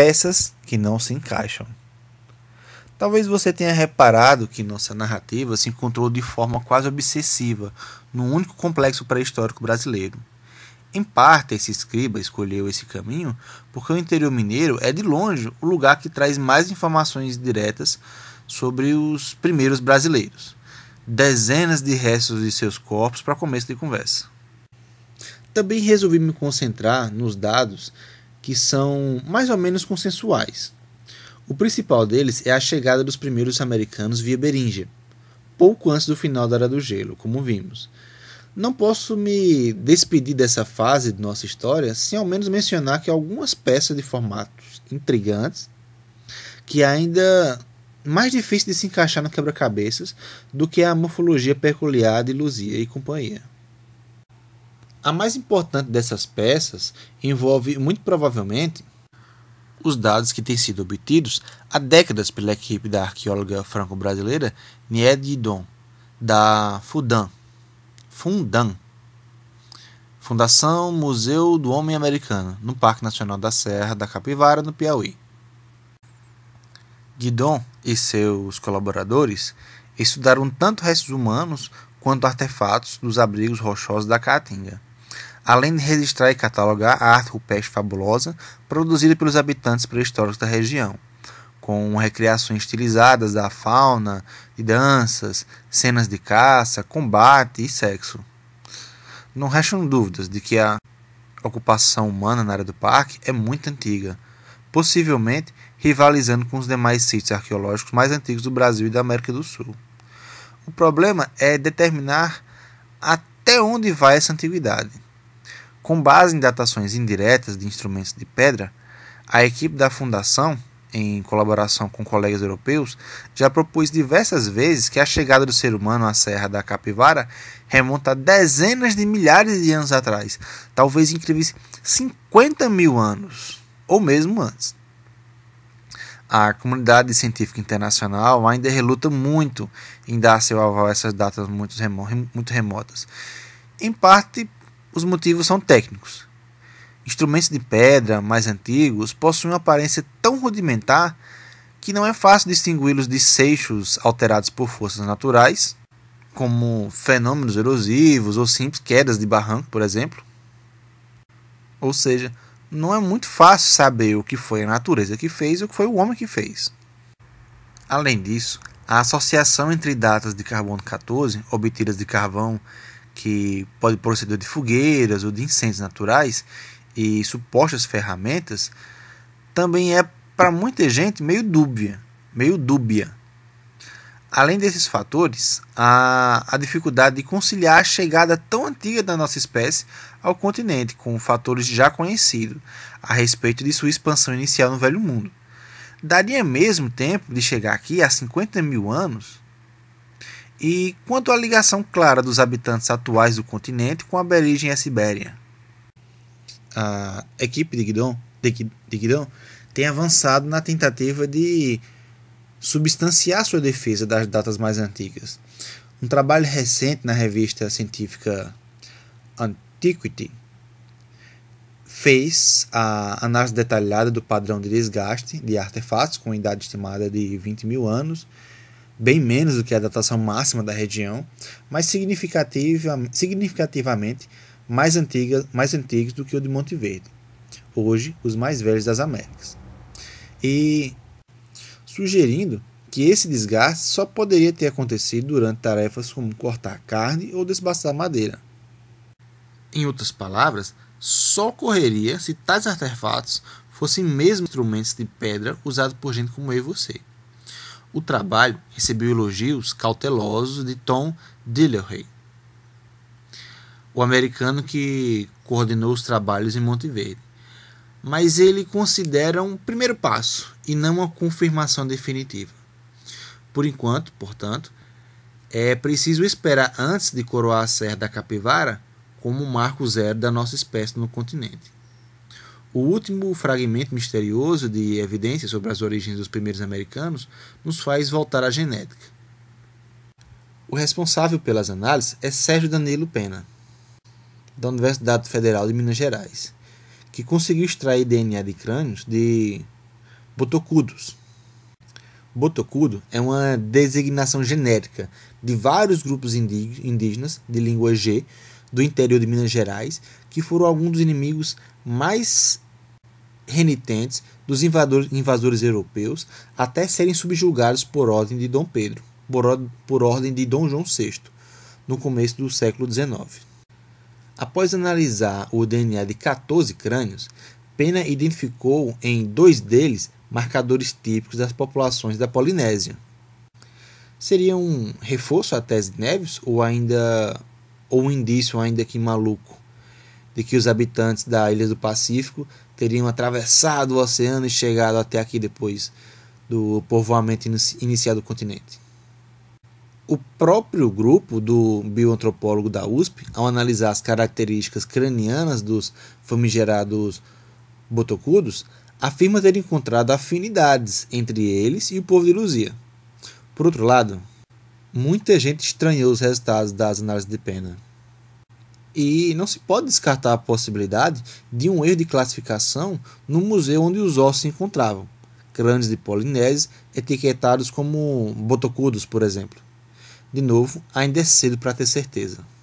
peças que não se encaixam. Talvez você tenha reparado que nossa narrativa se encontrou de forma quase obsessiva no único complexo pré-histórico brasileiro. Em parte, esse escriba escolheu esse caminho porque o interior mineiro é de longe o lugar que traz mais informações diretas sobre os primeiros brasileiros. Dezenas de restos de seus corpos para começo de conversa. Também resolvi me concentrar nos dados que são mais ou menos consensuais. O principal deles é a chegada dos primeiros americanos via Beríngia, pouco antes do final da Era do Gelo, como vimos. Não posso me despedir dessa fase de nossa história sem ao menos mencionar que algumas peças de formatos intrigantes que ainda mais difícil de se encaixar no quebra-cabeças do que a morfologia peculiar de Luzia e companhia. A mais importante dessas peças envolve, muito provavelmente, os dados que têm sido obtidos há décadas pela equipe da arqueóloga franco-brasileira Nied Dom, da Fudan, Fundan, Fundação Museu do Homem Americano, no Parque Nacional da Serra da Capivara, no Piauí. Guidon e seus colaboradores estudaram tanto restos humanos quanto artefatos dos abrigos rochosos da Caatinga além de registrar e catalogar a arte rupestre fabulosa produzida pelos habitantes pré-históricos da região, com recriações estilizadas da fauna e danças, cenas de caça, combate e sexo. Não restam dúvidas de que a ocupação humana na área do parque é muito antiga, possivelmente rivalizando com os demais sítios arqueológicos mais antigos do Brasil e da América do Sul. O problema é determinar até onde vai essa antiguidade com base em datações indiretas de instrumentos de pedra, a equipe da fundação, em colaboração com colegas europeus, já propôs diversas vezes que a chegada do ser humano à Serra da Capivara remonta a dezenas de milhares de anos atrás, talvez incríveis 50 mil anos, ou mesmo antes. A comunidade científica internacional ainda reluta muito em dar seu aval a essas datas muito, remotas, em parte os motivos são técnicos. Instrumentos de pedra mais antigos possuem uma aparência tão rudimentar que não é fácil distingui-los de seixos alterados por forças naturais, como fenômenos erosivos ou simples quedas de barranco, por exemplo. Ou seja, não é muito fácil saber o que foi a natureza que fez e o que foi o homem que fez. Além disso, a associação entre datas de carbono 14, obtidas de carvão que pode proceder de fogueiras ou de incêndios naturais e supostas ferramentas, também é para muita gente meio dúbia, meio dúbia. Além desses fatores, há a dificuldade de conciliar a chegada tão antiga da nossa espécie ao continente com fatores já conhecidos a respeito de sua expansão inicial no Velho Mundo. Daria mesmo tempo de chegar aqui há 50 mil anos? e quanto à ligação clara dos habitantes atuais do continente com a Berigem e a Sibéria. A equipe de Guidon, de, de Guidon tem avançado na tentativa de substanciar sua defesa das datas mais antigas. Um trabalho recente na revista científica Antiquity fez a análise detalhada do padrão de desgaste de artefatos com idade estimada de 20 mil anos bem menos do que a datação máxima da região, mas significativa, significativamente mais, antigas mais antigos do que o de Monte Verde, hoje os mais velhos das Américas. E sugerindo que esse desgaste só poderia ter acontecido durante tarefas como cortar carne ou desbastar madeira. Em outras palavras, só ocorreria se tais artefatos fossem mesmo instrumentos de pedra usados por gente como eu e você o trabalho recebeu elogios cautelosos de Tom Dillery, o americano que coordenou os trabalhos em Monteverde. Mas ele considera um primeiro passo e não uma confirmação definitiva. Por enquanto, portanto, é preciso esperar antes de coroar a Serra da Capivara como o marco zero da nossa espécie no continente. O último fragmento misterioso de evidências sobre as origens dos primeiros americanos nos faz voltar à genética. O responsável pelas análises é Sérgio Danilo Pena, da Universidade Federal de Minas Gerais, que conseguiu extrair DNA de crânios de botocudos. Botocudo é uma designação genérica de vários grupos indígenas de língua G do interior de Minas Gerais, que foram alguns dos inimigos mais renitentes dos invasores europeus, até serem subjugados por ordem de Dom Pedro, por, por ordem de Dom João VI, no começo do século XIX. Após analisar o DNA de 14 crânios, Pena identificou em dois deles marcadores típicos das populações da Polinésia. Seria um reforço à tese de Neves ou ainda ou um indício ainda que maluco de que os habitantes da ilha do Pacífico teriam atravessado o oceano e chegado até aqui depois do povoamento iniciado do continente. O próprio grupo do bioantropólogo da USP, ao analisar as características cranianas dos famigerados botocudos, afirma ter encontrado afinidades entre eles e o povo de Luzia. Por outro lado, muita gente estranhou os resultados das análises de pena. E não se pode descartar a possibilidade de um erro de classificação no museu onde os ossos se encontravam, crânios de polinésios etiquetados como botocudos, por exemplo. De novo, ainda é cedo para ter certeza.